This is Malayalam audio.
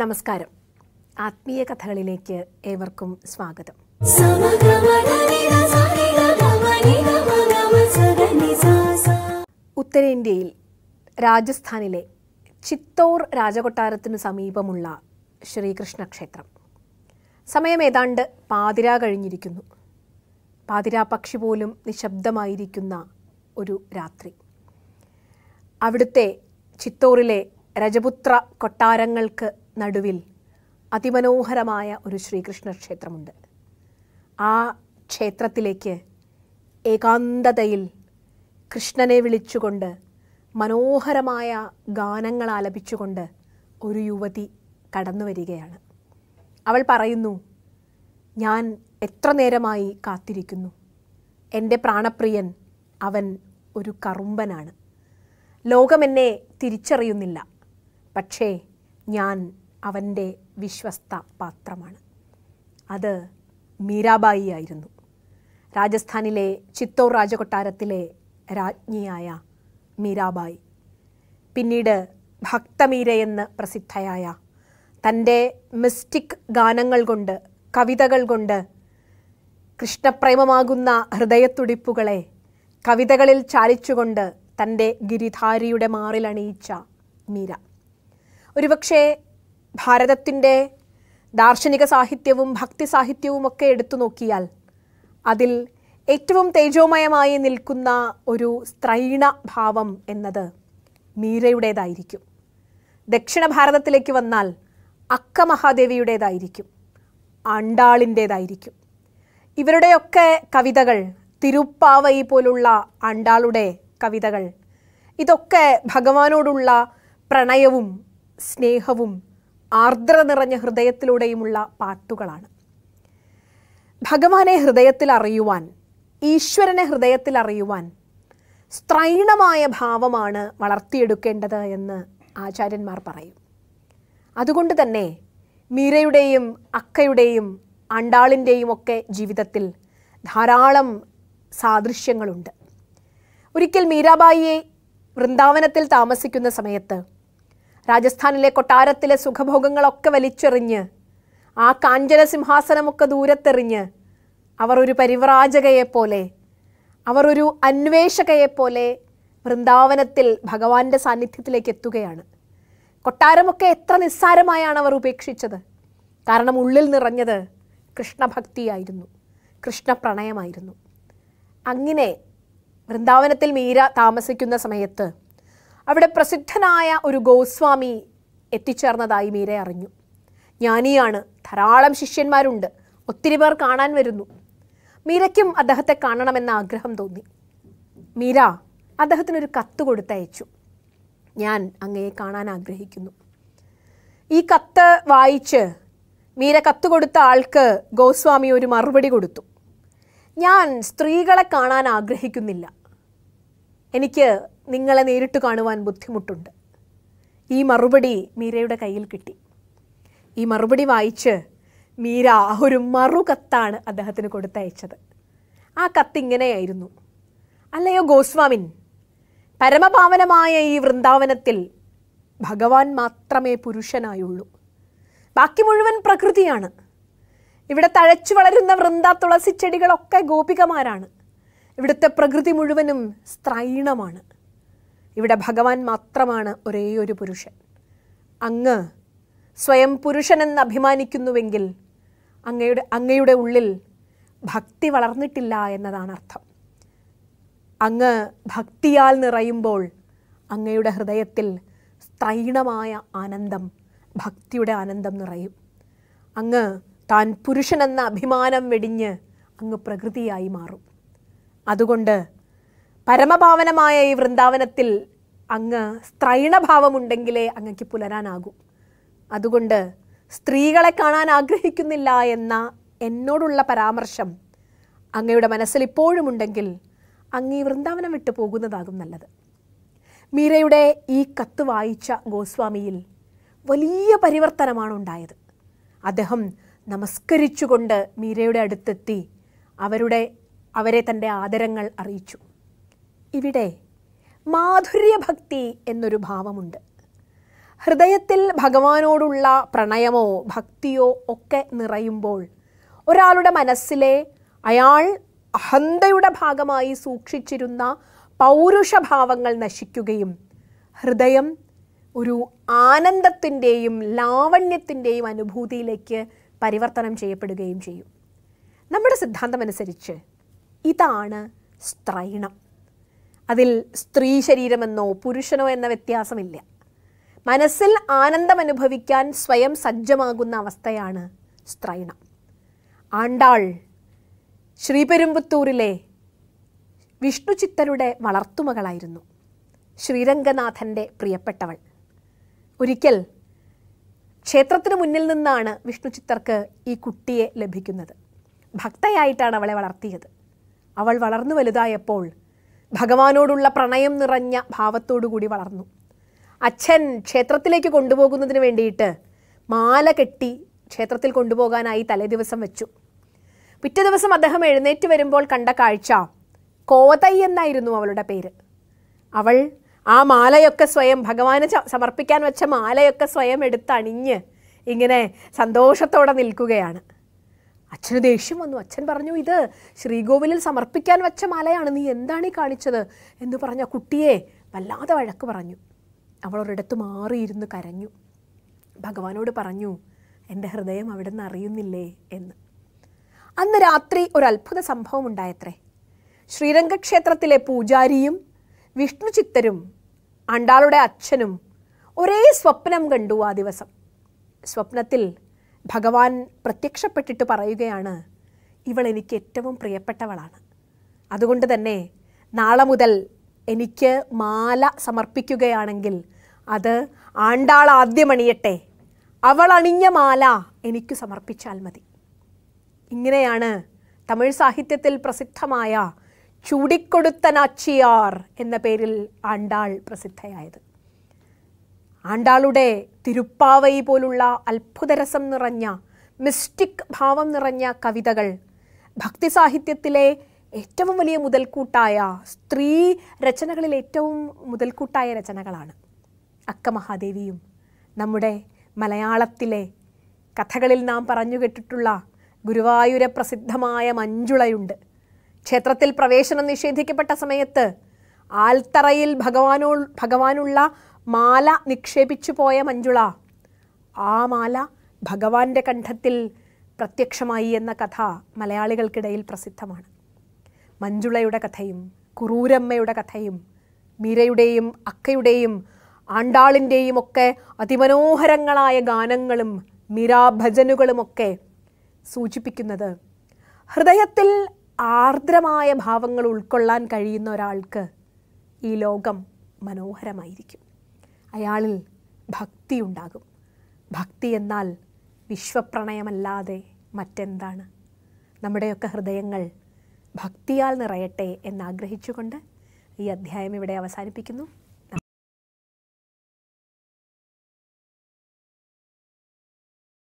നമസ്കാരം ആത്മീയ കഥകളിലേക്ക് ഏവർക്കും സ്വാഗതം ഉത്തരേന്ത്യയിൽ രാജസ്ഥാനിലെ ചിത്തോർ രാജകൊട്ടാരത്തിനു സമീപമുള്ള ശ്രീകൃഷ്ണ ക്ഷേത്രം സമയം ഏതാണ്ട് പാതിരാ കഴിഞ്ഞിരിക്കുന്നു പാതിരാ പക്ഷി പോലും നിശബ്ദമായിരിക്കുന്ന ഒരു രാത്രി അവിടുത്തെ ചിത്തോറിലെ രജപുത്ര കൊട്ടാരങ്ങൾക്ക് നടുവിൽ അതിമനോഹരമായ ഒരു ശ്രീകൃഷ്ണ ക്ഷേത്രമുണ്ട് ആ ക്ഷേത്രത്തിലേക്ക് ഏകാന്തതയിൽ കൃഷ്ണനെ വിളിച്ചുകൊണ്ട് മനോഹരമായ ഗാനങ്ങൾ ആലപിച്ചുകൊണ്ട് ഒരു യുവതി കടന്നു വരികയാണ് അവൾ പറയുന്നു ഞാൻ എത്ര നേരമായി കാത്തിരിക്കുന്നു എൻ്റെ പ്രാണപ്രിയൻ അവൻ ഒരു കറുമ്പനാണ് ലോകമെന്നെ തിരിച്ചറിയുന്നില്ല പക്ഷേ ഞാൻ അവൻ്റെ വിശ്വസ്ത പാത്രമാണ് അത് മീരാബായി ആയിരുന്നു രാജസ്ഥാനിലെ ചിത്തോർ രാജകൊട്ടാരത്തിലെ രാജ്ഞിയായ മീരാബായി പിന്നീട് ഭക്തമീരയെന്ന് പ്രസിദ്ധയായ തൻ്റെ മിസ്റ്റിക് ഗാനങ്ങൾ കൊണ്ട് കവിതകൾ കൊണ്ട് കൃഷ്ണപ്രേമമാകുന്ന ഹൃദയത്തുടിപ്പുകളെ കവിതകളിൽ ചാലിച്ചുകൊണ്ട് തൻ്റെ ഗിരിധാരിയുടെ മാറിലണിയിച്ച മീര ഒരുപക്ഷേ ഭാരതത്തിൻ്റെ ദാർശനിക സാഹിത്യവും ഭക്തി സാഹിത്യവും ഒക്കെ എടുത്തു നോക്കിയാൽ അതിൽ ഏറ്റവും തേജോമയമായി നിൽക്കുന്ന ഒരു സ്ത്രൈണ ഭാവം എന്നത് മീരയുടേതായിരിക്കും ദക്ഷിണ ഭാരതത്തിലേക്ക് വന്നാൽ അക്കമഹാദേവിയുടേതായിരിക്കും ആണ്ടാളിൻ്റേതായിരിക്കും ഇവരുടെയൊക്കെ കവിതകൾ തിരുപ്പാവൈ പോലുള്ള ആണ്ടാളുടെ കവിതകൾ ഇതൊക്കെ ഭഗവാനോടുള്ള പ്രണയവും സ്നേഹവും ആർദ്ര നിറഞ്ഞ ഹൃദയത്തിലൂടെയുമുള്ള പാട്ടുകളാണ് ഭഗവാനെ ഹൃദയത്തിൽ അറിയുവാൻ ഈശ്വരനെ ഹൃദയത്തിൽ അറിയുവാൻ സ്ത്രൈണമായ ഭാവമാണ് വളർത്തിയെടുക്കേണ്ടത് എന്ന് ആചാര്യന്മാർ പറയും അതുകൊണ്ട് തന്നെ മീരയുടെയും അക്കയുടെയും അണ്ടാളിൻ്റെയും ഒക്കെ ജീവിതത്തിൽ ധാരാളം സാദൃശ്യങ്ങളുണ്ട് ഒരിക്കൽ മീരാബായിയെ വൃന്ദാവനത്തിൽ താമസിക്കുന്ന സമയത്ത് രാജസ്ഥാനിലെ കൊട്ടാരത്തിലെ സുഖഭോഗങ്ങളൊക്കെ വലിച്ചെറിഞ്ഞ് ആ കാഞ്ചന സിംഹാസനമൊക്കെ ദൂരത്തെറിഞ്ഞ് അവർ ഒരു പരിവ്രാജകയെപ്പോലെ അവർ ഒരു അന്വേഷകയെപ്പോലെ വൃന്ദാവനത്തിൽ ഭഗവാന്റെ സാന്നിധ്യത്തിലേക്ക് എത്തുകയാണ് കൊട്ടാരമൊക്കെ എത്ര നിസ്സാരമായാണ് അവർ ഉപേക്ഷിച്ചത് കാരണം ഉള്ളിൽ നിറഞ്ഞത് കൃഷ്ണഭക്തിയായിരുന്നു കൃഷ്ണപ്രണയമായിരുന്നു അങ്ങനെ വൃന്ദാവനത്തിൽ മീര താമസിക്കുന്ന സമയത്ത് അവിടെ പ്രസിദ്ധനായ ഒരു ഗോസ്വാമി എത്തിച്ചേർന്നതായി മീര അറിഞ്ഞു ജ്ഞാനിയാണ് ധാരാളം ശിഷ്യന്മാരുണ്ട് ഒത്തിരി പേർ കാണാൻ വരുന്നു മീരയ്ക്കും അദ്ദേഹത്തെ കാണണമെന്ന ആഗ്രഹം തോന്നി മീര അദ്ദേഹത്തിനൊരു കത്ത് കൊടുത്തയച്ചു ഞാൻ അങ്ങയെ കാണാൻ ആഗ്രഹിക്കുന്നു ഈ കത്ത് വായിച്ച് മീര കത്ത് കൊടുത്ത ആൾക്ക് ഗോസ്വാമി ഒരു മറുപടി കൊടുത്തു ഞാൻ സ്ത്രീകളെ കാണാൻ ആഗ്രഹിക്കുന്നില്ല എനിക്ക് നിങ്ങളെ നേരിട്ട് കാണുവാൻ ബുദ്ധിമുട്ടുണ്ട് ഈ മറുപടി മീരയുടെ കയ്യിൽ കിട്ടി ഈ മറുപടി വായിച്ച് മീര ഒരു മറു കത്താണ് അദ്ദേഹത്തിന് കൊടുത്തയച്ചത് ആ കത്തിങ്ങനെയായിരുന്നു അല്ലയോ ഗോസ്വാമിൻ പരമപാവനമായ ഈ വൃന്ദാവനത്തിൽ ഭഗവാൻ മാത്രമേ പുരുഷനായുള്ളൂ ബാക്കി മുഴുവൻ പ്രകൃതിയാണ് ഇവിടെ തഴച്ചു വളരുന്ന വൃന്ദ തുളസിച്ചെടികളൊക്കെ ഗോപികമാരാണ് ഇവിടുത്തെ പ്രകൃതി മുഴുവനും സ്ത്രൈണമാണ് ഇവിടെ ഭഗവാൻ മാത്രമാണ് ഒരേ ഒരു പുരുഷൻ അങ്ങ് സ്വയം പുരുഷനെന്ന് അഭിമാനിക്കുന്നുവെങ്കിൽ അങ്ങയുടെ അങ്ങയുടെ ഉള്ളിൽ ഭക്തി വളർന്നിട്ടില്ല എന്നതാണ് അർത്ഥം അങ്ങ് ഭക്തിയാൽ നിറയുമ്പോൾ അങ്ങയുടെ ഹൃദയത്തിൽ സ്ത്രൈണമായ ആനന്ദം ഭക്തിയുടെ ആനന്ദം നിറയും അങ്ങ് താൻ പുരുഷനെന്ന അഭിമാനം വെടിഞ്ഞ് അങ്ങ് പ്രകൃതിയായി മാറും അതുകൊണ്ട് പരമഭാവനമായ ഈ വൃന്ദാവനത്തിൽ അങ്ങ് സ്ത്രൈണഭാവമുണ്ടെങ്കിലേ അങ്ങക്ക് പുലരാനാകൂ അതുകൊണ്ട് സ്ത്രീകളെ കാണാൻ ആഗ്രഹിക്കുന്നില്ല എന്ന എന്നോടുള്ള പരാമർശം അങ്ങയുടെ മനസ്സിൽ ഇപ്പോഴുമുണ്ടെങ്കിൽ അങ്ങ് ഈ വൃന്ദാവനം വിട്ടു പോകുന്നതാകും നല്ലത് മീരയുടെ ഈ കത്ത് വായിച്ച ഗോസ്വാമിയിൽ വലിയ പരിവർത്തനമാണ് ഉണ്ടായത് അദ്ദേഹം നമസ്കരിച്ചുകൊണ്ട് മീരയുടെ അടുത്തെത്തി അവരുടെ അവരെ തൻ്റെ ആദരങ്ങൾ അറിയിച്ചു ഇവിടെ മാധുര്യഭക്തി എന്നൊരു ഭാവമുണ്ട് ഹൃദയത്തിൽ ഭഗവാനോടുള്ള പ്രണയമോ ഭക്തിയോ ഒക്കെ നിറയുമ്പോൾ ഒരാളുടെ മനസ്സിലെ അയാൾ അഹന്തയുടെ ഭാഗമായി സൂക്ഷിച്ചിരുന്ന പൗരുഷഭാവങ്ങൾ നശിക്കുകയും ഹൃദയം ഒരു ആനന്ദത്തിൻ്റെയും ലാവണ്യത്തിൻ്റെയും അനുഭൂതിയിലേക്ക് പരിവർത്തനം ചെയ്യപ്പെടുകയും ചെയ്യും നമ്മുടെ സിദ്ധാന്തമനുസരിച്ച് ഇതാണ് സ്ത്രൈണം അതിൽ സ്ത്രീ ശരീരമെന്നോ പുരുഷനോ എന്ന വ്യത്യാസമില്ല മനസ്സിൽ ആനന്ദം അനുഭവിക്കാൻ സ്വയം സജ്ജമാകുന്ന അവസ്ഥയാണ് സ്ത്രൈണം ആണ്ടാൾ ശ്രീപെരുമ്പത്തൂരിലെ വിഷ്ണുചിത്തരുടെ വളർത്തുമകളായിരുന്നു ശ്രീരംഗനാഥൻ്റെ പ്രിയപ്പെട്ടവൾ ഒരിക്കൽ ക്ഷേത്രത്തിന് മുന്നിൽ നിന്നാണ് വിഷ്ണുചിത്തർക്ക് ഈ കുട്ടിയെ ലഭിക്കുന്നത് ഭക്തയായിട്ടാണ് അവളെ വളർത്തിയത് അവൾ വളർന്നു വലുതായപ്പോൾ ഭഗവാനോടുള്ള പ്രണയം നിറഞ്ഞ കൂടി വളർന്നു അച്ഛൻ ക്ഷേത്രത്തിലേക്ക് കൊണ്ടുപോകുന്നതിന് വേണ്ടിയിട്ട് മാല കെട്ടി ക്ഷേത്രത്തിൽ കൊണ്ടുപോകാനായി തലേദിവസം വെച്ചു പിറ്റേ ദിവസം അദ്ദേഹം എഴുന്നേറ്റ് വരുമ്പോൾ കണ്ട കാഴ്ച കോതൈ എന്നായിരുന്നു അവളുടെ പേര് അവൾ ആ മാലയൊക്കെ സ്വയം ഭഗവാന് സമർപ്പിക്കാൻ വെച്ച മാലയൊക്കെ സ്വയം എടുത്തണിഞ്ഞ് ഇങ്ങനെ സന്തോഷത്തോടെ നിൽക്കുകയാണ് അച്ഛന് ദേഷ്യം വന്നു അച്ഛൻ പറഞ്ഞു ഇത് ശ്രീകോവിലിൽ സമർപ്പിക്കാൻ വെച്ച മാലയാണ് നീ എന്താണ് ഈ കാണിച്ചത് എന്ന് പറഞ്ഞ കുട്ടിയെ വല്ലാതെ വഴക്ക് പറഞ്ഞു അവൾ ഒരിടത്ത് മാറിയിരുന്ന് കരഞ്ഞു ഭഗവാനോട് പറഞ്ഞു എൻ്റെ ഹൃദയം അവിടെ നിന്ന് അറിയുന്നില്ലേ എന്ന് അന്ന് രാത്രി ഒരു അത്ഭുത സംഭവം ഉണ്ടായത്രേ ശ്രീരംഗക്ഷേത്രത്തിലെ പൂജാരിയും വിഷ്ണു ചിത്തരും അണ്ടാളുടെ അച്ഛനും ഒരേ സ്വപ്നം കണ്ടു ആ ദിവസം സ്വപ്നത്തിൽ ഭഗവാൻ പ്രത്യക്ഷപ്പെട്ടിട്ട് പറയുകയാണ് ഇവൾ എനിക്ക് ഏറ്റവും പ്രിയപ്പെട്ടവളാണ് അതുകൊണ്ട് തന്നെ നാളെ മുതൽ എനിക്ക് മാല സമർപ്പിക്കുകയാണെങ്കിൽ അത് ആണ്ടാൾ ആദ്യമണിയട്ടെ അവൾ അണിഞ്ഞ മാല എനിക്ക് സമർപ്പിച്ചാൽ മതി ഇങ്ങനെയാണ് തമിഴ് സാഹിത്യത്തിൽ പ്രസിദ്ധമായ ചൂടിക്കൊടുത്ത നാച്ചിയാർ എന്ന പേരിൽ ആണ്ടാൾ പ്രസിദ്ധയായത് ആണ്ടാളുടെ തിരുപ്പാവൈ പോലുള്ള അത്ഭുതരസം നിറഞ്ഞ മിസ്റ്റിക് ഭാവം നിറഞ്ഞ കവിതകൾ ഭക്തി സാഹിത്യത്തിലെ ഏറ്റവും വലിയ മുതൽക്കൂട്ടായ സ്ത്രീ രചനകളിൽ ഏറ്റവും മുതൽക്കൂട്ടായ രചനകളാണ് അക്കമഹാദേവിയും നമ്മുടെ മലയാളത്തിലെ കഥകളിൽ നാം പറഞ്ഞു കേട്ടിട്ടുള്ള ഗുരുവായൂര പ്രസിദ്ധമായ മഞ്ജുളയുണ്ട് ക്ഷേത്രത്തിൽ പ്രവേശനം നിഷേധിക്കപ്പെട്ട സമയത്ത് ആൽത്തറയിൽ ഭഗവാനോ ഭഗവാനുള്ള മാല നിക്ഷേപിച്ചു പോയ മഞ്ജുള ആ മാല ഭഗവാന്റെ കണ്ഠത്തിൽ പ്രത്യക്ഷമായി എന്ന കഥ മലയാളികൾക്കിടയിൽ പ്രസിദ്ധമാണ് മഞ്ജുളയുടെ കഥയും കുറൂരമ്മയുടെ കഥയും മീരയുടെയും അക്കയുടെയും ആണ്ടാളിൻ്റെയും ഒക്കെ അതിമനോഹരങ്ങളായ ഗാനങ്ങളും മീരാഭജനുകളുമൊക്കെ സൂചിപ്പിക്കുന്നത് ഹൃദയത്തിൽ ആർദ്രമായ ഭാവങ്ങൾ ഉൾക്കൊള്ളാൻ കഴിയുന്ന ഒരാൾക്ക് ഈ ലോകം മനോഹരമായിരിക്കും അയാളിൽ ഉണ്ടാകും ഭക്തി എന്നാൽ വിശ്വപ്രണയമല്ലാതെ മറ്റെന്താണ് നമ്മുടെയൊക്കെ ഹൃദയങ്ങൾ ഭക്തിയാൽ നിറയട്ടെ എന്നാഗ്രഹിച്ചുകൊണ്ട് ഈ അധ്യായം ഇവിടെ അവസാനിപ്പിക്കുന്നു